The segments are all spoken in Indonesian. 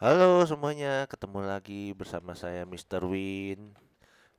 Halo semuanya, ketemu lagi bersama saya Mr. Win.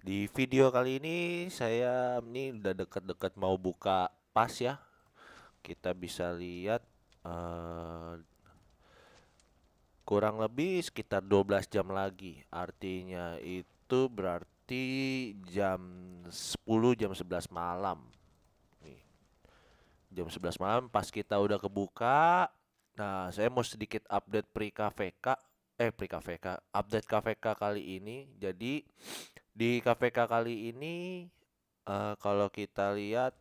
Di video kali ini saya ini udah dekat-dekat mau buka pas ya. Kita bisa lihat uh, kurang lebih sekitar 12 jam lagi. Artinya itu berarti jam 10 jam 11 malam. Nih. Jam 11 malam pas kita udah kebuka. Nah, saya mau sedikit update pre KVK eh pre KVK update KVK kali ini jadi di KVK kali ini uh, kalau kita lihat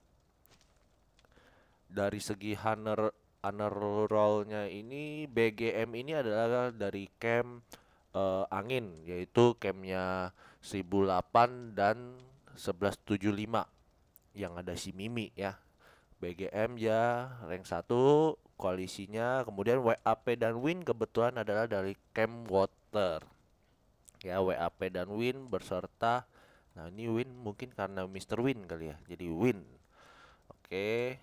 dari segi hunter honor rollnya ini BGM ini adalah dari camp uh, eh, angin yaitu campnya 1008 dan 1175 yang ada si Mimi ya BGM ya rank 1 koalisinya kemudian WAP dan Win kebetulan adalah dari Camp Water ya WAP dan Win berserta nah ini Win mungkin karena Mr. Win kali ya jadi Win oke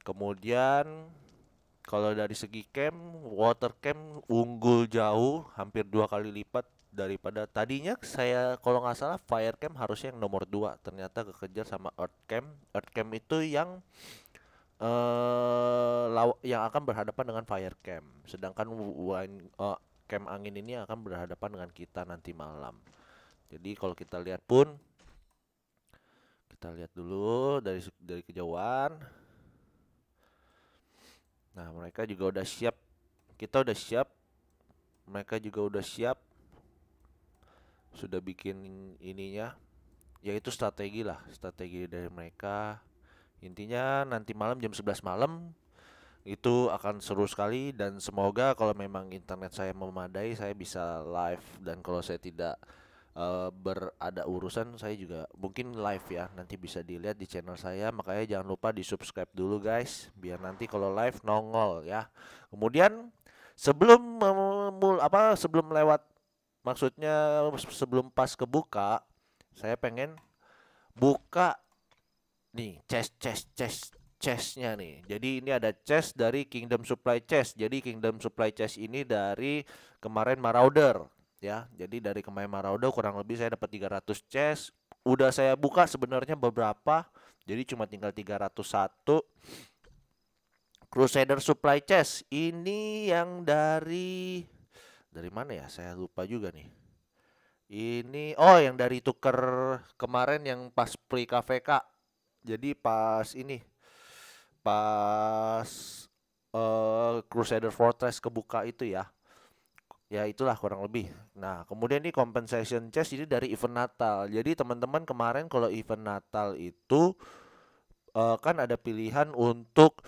kemudian kalau dari segi camp water camp unggul jauh hampir dua kali lipat daripada tadinya saya kalau nggak salah Firecam harusnya yang nomor dua ternyata kekejar sama Earthcam. Earthcam itu yang eh uh, yang akan berhadapan dengan Firecam, Sedangkan wine uh, cam angin ini akan berhadapan dengan kita nanti malam. Jadi kalau kita lihat pun kita lihat dulu dari dari kejauhan. Nah, mereka juga udah siap. Kita udah siap. Mereka juga udah siap sudah bikin ininya yaitu strategi lah strategi dari mereka intinya nanti malam jam 11 malam itu akan seru sekali dan semoga kalau memang internet saya memadai saya bisa live dan kalau saya tidak uh, berada urusan saya juga mungkin live ya nanti bisa dilihat di channel saya makanya jangan lupa di subscribe dulu guys biar nanti kalau live nongol ya kemudian sebelum memul apa sebelum lewat maksudnya sebelum pas kebuka saya pengen buka nih chest chest chest chestnya nih jadi ini ada chest dari Kingdom Supply Chest jadi Kingdom Supply Chest ini dari kemarin Marauder ya jadi dari kemarin Marauder kurang lebih saya dapat 300 chest udah saya buka sebenarnya beberapa jadi cuma tinggal 301 Crusader Supply Chest ini yang dari dari mana ya saya lupa juga nih ini oh yang dari tuker kemarin yang pas pre KVK jadi pas ini pas uh, Crusader Fortress kebuka itu ya ya itulah kurang lebih nah kemudian ini compensation chest ini dari event Natal jadi teman-teman kemarin kalau event Natal itu uh, kan ada pilihan untuk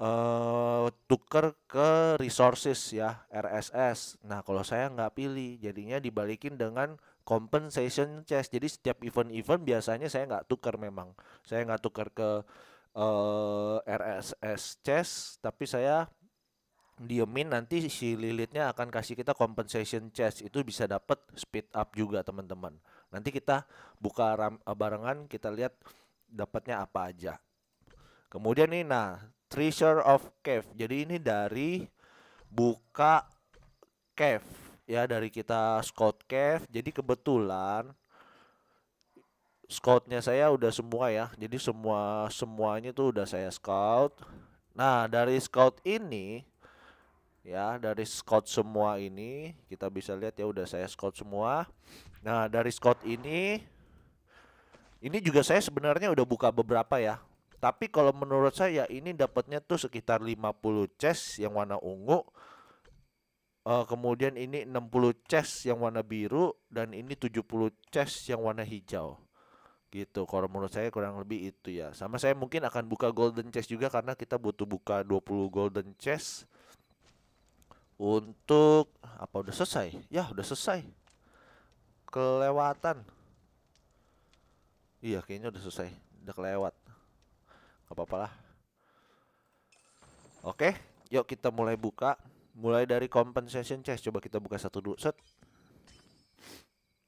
uh, eh, tuker ke resources ya RSS. Nah kalau saya nggak pilih, jadinya dibalikin dengan compensation chest. Jadi setiap event-event biasanya saya nggak tuker memang, saya nggak tuker ke uh, eh, RSS chest, tapi saya diemin nanti si lilitnya akan kasih kita compensation chest itu bisa dapat speed up juga teman-teman. Nanti kita buka ram, eh, barengan kita lihat dapatnya apa aja. Kemudian ini nah Treasure of Cave. Jadi ini dari buka Cave ya dari kita Scott Cave. Jadi kebetulan scoutnya saya udah semua ya. Jadi semua semuanya tuh udah saya scout. Nah, dari scout ini ya dari scout semua ini kita bisa lihat ya udah saya scout semua. Nah, dari scout ini ini juga saya sebenarnya udah buka beberapa ya tapi kalau menurut saya ini dapatnya tuh sekitar 50 chest yang warna ungu. Uh, kemudian ini 60 chest yang warna biru dan ini 70 chest yang warna hijau. Gitu. Kalau menurut saya kurang lebih itu ya. Sama saya mungkin akan buka golden chest juga karena kita butuh buka 20 golden chest untuk apa udah selesai? Ya, udah selesai. Kelewatan. Iya, kayaknya udah selesai. Udah kelewat apa-apa lah oke yuk kita mulai buka mulai dari compensation chest coba kita buka satu dulu set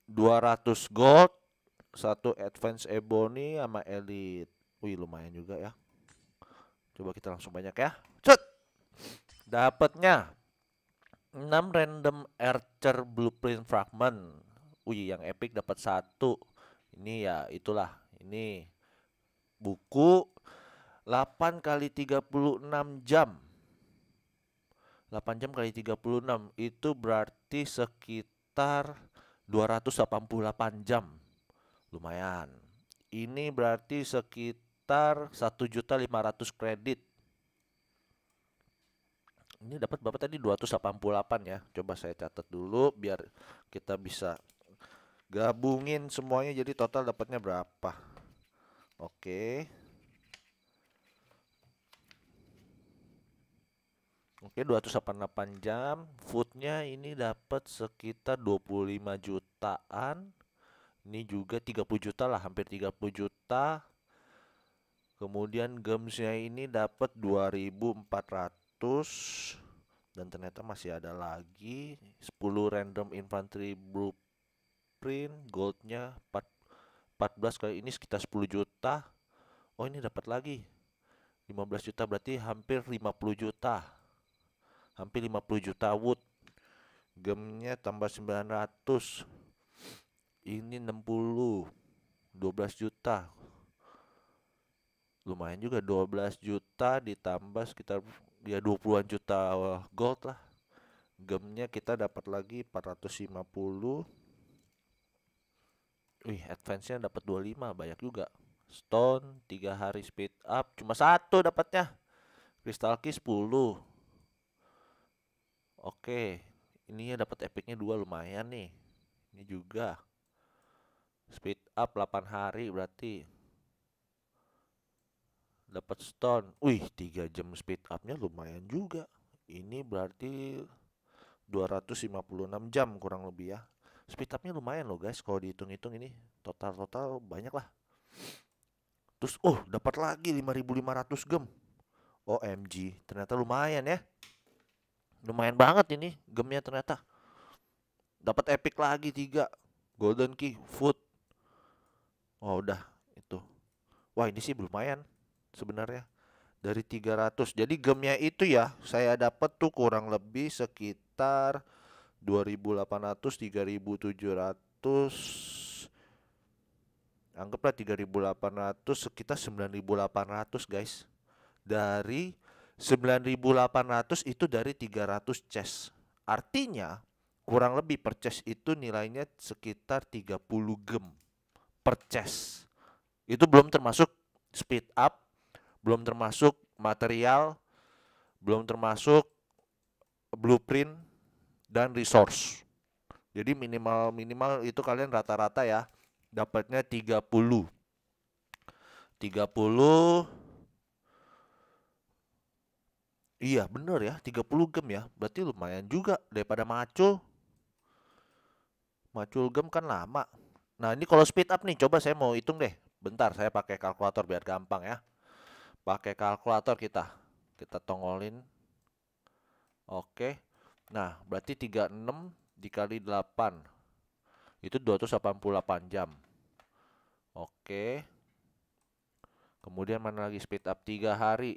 200 gold satu advance ebony sama elite wih lumayan juga ya coba kita langsung banyak ya cut dapatnya 6 random archer blueprint fragment wih yang epic dapat satu ini ya itulah ini buku 8 kali 36 jam. 8 jam kali 36 itu berarti sekitar 288 jam. Lumayan. Ini berarti sekitar 1.500 kredit. Ini dapat berapa tadi 288 ya. Coba saya catat dulu biar kita bisa gabungin semuanya jadi total dapatnya berapa. Oke. Okay. Oke, 288 jam. Foodnya ini dapat sekitar 25 jutaan. Ini juga 30 juta lah, hampir 30 juta. Kemudian gemsnya ini dapat 2400 dan ternyata masih ada lagi 10 random infantry blueprint goldnya 14 kali ini sekitar 10 juta oh ini dapat lagi 15 juta berarti hampir 50 juta hampir 50 juta wood gemnya tambah 900 ini 60 12 juta lumayan juga 12 juta ditambah sekitar ya 20-an juta eh, gold lah gemnya kita dapat lagi 450 wih advance-nya dapat 25 banyak juga stone 3 hari speed up cuma satu dapatnya kristal key 10 Oke, ini ya dapat epicnya dua lumayan nih. Ini juga. Speed up 8 hari berarti. Dapat stone. Wih, tiga jam speed upnya lumayan juga. Ini berarti 256 jam kurang lebih ya. Speed upnya lumayan loh guys kalau dihitung-hitung ini. Total-total banyak lah. Terus oh, uh, dapat lagi 5500 gem. OMG, ternyata lumayan ya lumayan banget ini gemnya ternyata dapat epic lagi tiga golden key food oh udah itu wah ini sih lumayan sebenarnya dari 300 jadi gemnya itu ya saya dapat tuh kurang lebih sekitar 2800 3700 anggaplah 3800 sekitar 9800 guys dari 9.800 itu dari 300 chest. Artinya kurang lebih per chest itu nilainya sekitar 30 gem per chest. Itu belum termasuk speed up, belum termasuk material, belum termasuk blueprint dan resource. Jadi minimal minimal itu kalian rata-rata ya dapatnya 30. 30 Iya bener ya 30 gem ya Berarti lumayan juga daripada macul Macul gem kan lama Nah ini kalau speed up nih coba saya mau hitung deh Bentar saya pakai kalkulator biar gampang ya Pakai kalkulator kita Kita tongolin Oke Nah berarti 36 dikali 8 Itu 288 jam Oke Kemudian mana lagi speed up 3 hari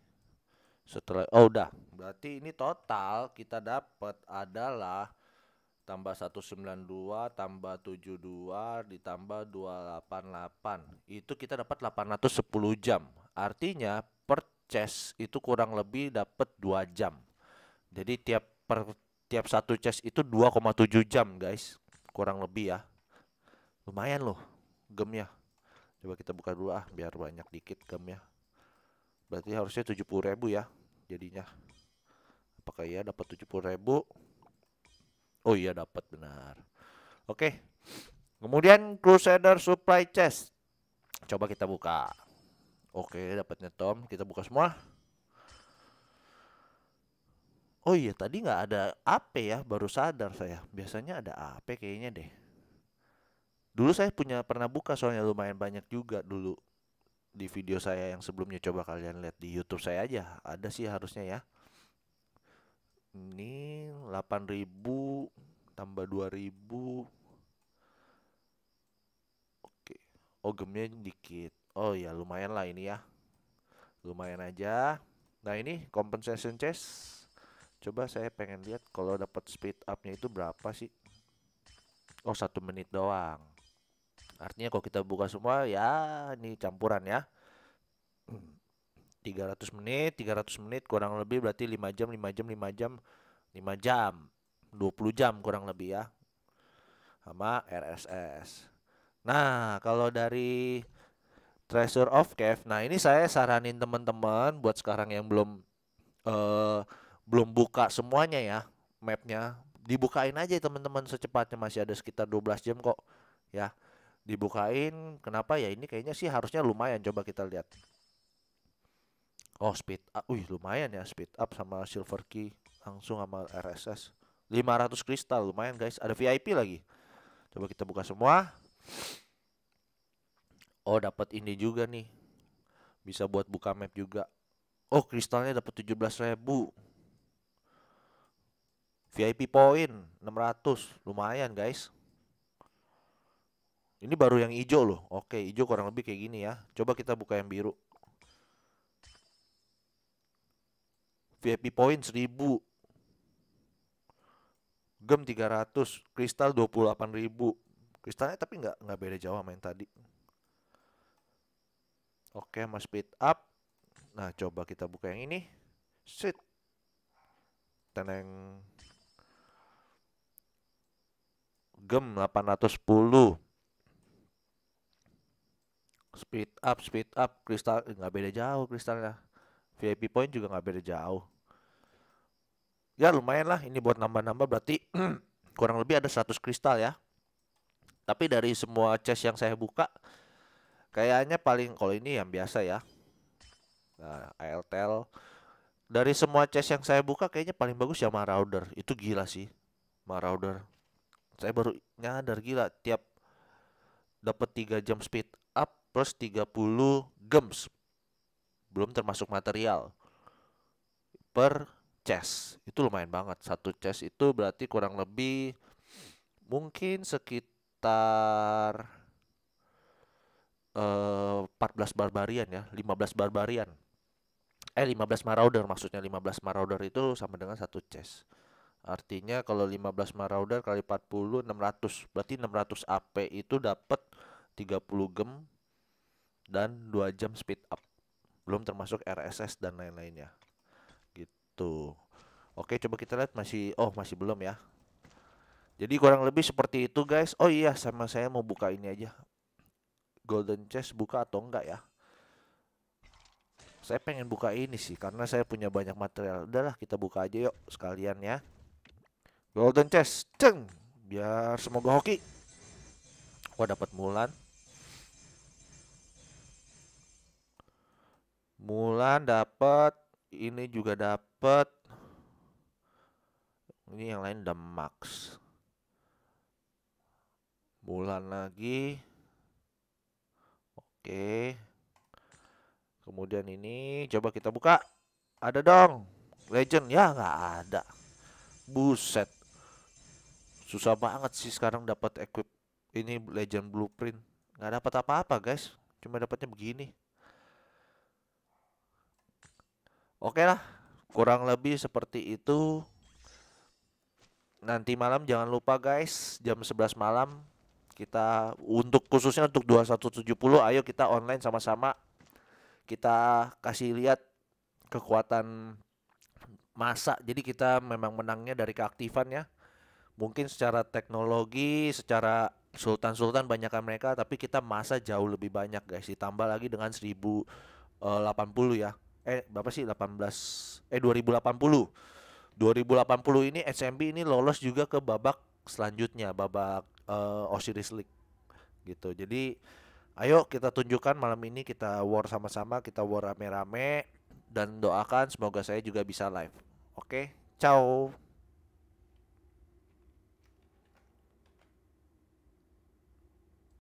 Setelah oh udah, berarti ini total kita dapat adalah tambah 192 tambah 72 ditambah 288. Itu kita dapat 810 jam. Artinya per chest itu kurang lebih dapat 2 jam. Jadi tiap per tiap satu chest itu 2,7 jam, guys. Kurang lebih ya. Lumayan loh gemnya. Coba kita buka dulu ah biar banyak dikit gemnya. Berarti harusnya 70.000 ya jadinya apakah ya dapat 70.000 oh iya dapat benar oke kemudian Crusader supply chest coba kita buka oke dapatnya Tom kita buka semua Oh iya tadi nggak ada AP ya baru sadar saya biasanya ada AP kayaknya deh dulu saya punya pernah buka soalnya lumayan banyak juga dulu di video saya yang sebelumnya coba kalian lihat di YouTube saya aja ada sih harusnya ya ini 8000 tambah 2000 oke oh ogemnya dikit oh ya lumayan lah ini ya lumayan aja nah ini compensation chest coba saya pengen lihat kalau dapat speed upnya itu berapa sih oh satu menit doang Artinya kalau kita buka semua ya ini campuran ya. 300 menit, 300 menit kurang lebih berarti 5 jam, 5 jam, 5 jam, 5 jam, 20 jam kurang lebih ya. Sama RSS. Nah, kalau dari Treasure of Cave. Nah, ini saya saranin teman-teman buat sekarang yang belum uh, belum buka semuanya ya mapnya dibukain aja teman-teman secepatnya masih ada sekitar 12 jam kok ya dibukain kenapa ya ini kayaknya sih harusnya lumayan coba kita lihat oh speed up wih lumayan ya speed up sama silver key langsung sama RSS 500 kristal lumayan guys ada VIP lagi coba kita buka semua oh dapat ini juga nih bisa buat buka map juga oh kristalnya dapat 17.000 VIP point 600 lumayan guys ini baru yang hijau loh. Oke, hijau kurang lebih kayak gini ya. Coba kita buka yang biru. VIP point 1000. Gem 300, kristal 28.000. Kristalnya tapi nggak nggak beda jauh sama yang tadi. Oke, mas speed up. Nah, coba kita buka yang ini. Sit. Teneng. Gem 810 speed up speed up kristal nggak beda jauh kristalnya VIP point juga nggak beda jauh ya lumayan lah ini buat nambah-nambah berarti kurang lebih ada 100 kristal ya tapi dari semua chest yang saya buka kayaknya paling kalau ini yang biasa ya nah, ALTL dari semua chest yang saya buka kayaknya paling bagus ya Marauder itu gila sih Marauder saya baru nyadar gila tiap dapat 3 jam speed plus 30 gems belum termasuk material per chest itu lumayan banget satu chest itu berarti kurang lebih mungkin sekitar uh, eh, 14 barbarian ya 15 barbarian eh 15 marauder maksudnya 15 marauder itu sama dengan satu chest artinya kalau 15 marauder kali 40 600 berarti 600 AP itu dapat 30 gem dan 2 jam speed up. Belum termasuk RSS dan lain-lainnya. Gitu. Oke, coba kita lihat masih oh, masih belum ya. Jadi kurang lebih seperti itu guys. Oh iya, sama saya mau buka ini aja. Golden Chest buka atau enggak ya? Saya pengen buka ini sih karena saya punya banyak material. Udahlah kita buka aja yuk sekalian ya. Golden Chest, ceng. Biar semoga hoki. Wah dapat Mulan. Mulan dapat, ini juga dapat. Ini yang lain udah max. Mulan lagi. Oke. Kemudian ini coba kita buka. Ada dong. Legend ya nggak ada. Buset. Susah banget sih sekarang dapat equip ini legend blueprint. Nggak dapat apa-apa, guys. Cuma dapatnya begini. Oke lah, kurang lebih seperti itu. Nanti malam jangan lupa guys, jam 11 malam kita untuk khususnya untuk 2170 ayo kita online sama-sama. Kita kasih lihat kekuatan masa. Jadi kita memang menangnya dari keaktifan ya. Mungkin secara teknologi, secara sultan-sultan banyakkan mereka tapi kita masa jauh lebih banyak guys ditambah lagi dengan 1080 eh, ya eh berapa sih 18 eh 2080. 2080 ini SMB ini lolos juga ke babak selanjutnya, babak uh, Osiris League gitu. Jadi ayo kita tunjukkan malam ini kita war sama-sama, kita war rame-rame dan doakan semoga saya juga bisa live. Oke, okay? ciao.